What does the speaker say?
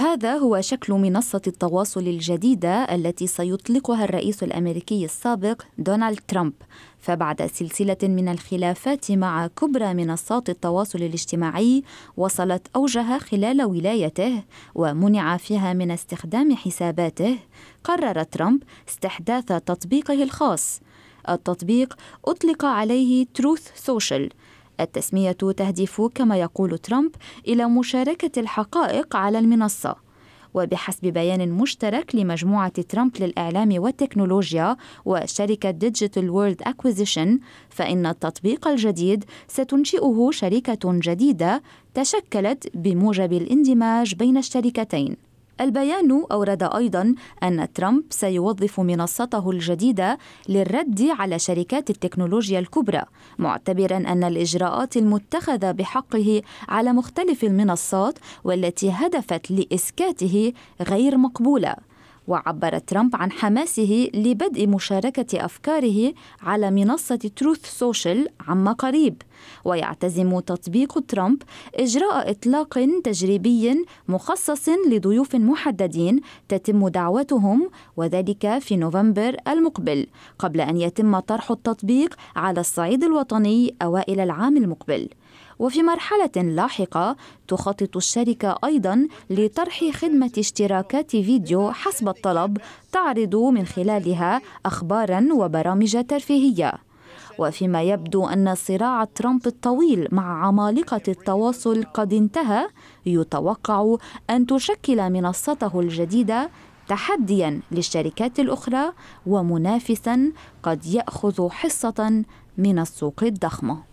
هذا هو شكل منصة التواصل الجديدة التي سيطلقها الرئيس الأمريكي السابق دونالد ترامب فبعد سلسلة من الخلافات مع كبرى منصات التواصل الاجتماعي وصلت أوجها خلال ولايته ومنع فيها من استخدام حساباته قرر ترامب استحداث تطبيقه الخاص التطبيق أطلق عليه تروث سوشيال التسمية تهدف كما يقول ترامب إلى مشاركة الحقائق على المنصة وبحسب بيان مشترك لمجموعة ترامب للإعلام والتكنولوجيا وشركة ديجيتال وورلد أكوزيشن فإن التطبيق الجديد ستنشئه شركة جديدة تشكلت بموجب الاندماج بين الشركتين البيان أورد أيضا أن ترامب سيوظف منصته الجديدة للرد على شركات التكنولوجيا الكبرى معتبرا أن الإجراءات المتخذة بحقه على مختلف المنصات والتي هدفت لإسكاته غير مقبولة وعبر ترامب عن حماسه لبدء مشاركة أفكاره على منصة تروث سوشيال عما قريب ويعتزم تطبيق ترامب إجراء إطلاق تجريبي مخصص لضيوف محددين تتم دعوتهم وذلك في نوفمبر المقبل قبل أن يتم طرح التطبيق على الصعيد الوطني أوائل العام المقبل وفي مرحلة لاحقة تخطط الشركة أيضا لطرح خدمة اشتراكات فيديو حسب الطلب تعرض من خلالها أخبارا وبرامج ترفيهية وفيما يبدو أن صراع ترامب الطويل مع عمالقة التواصل قد انتهى يتوقع أن تشكل منصته الجديدة تحديا للشركات الأخرى ومنافسا قد يأخذ حصة من السوق الضخمه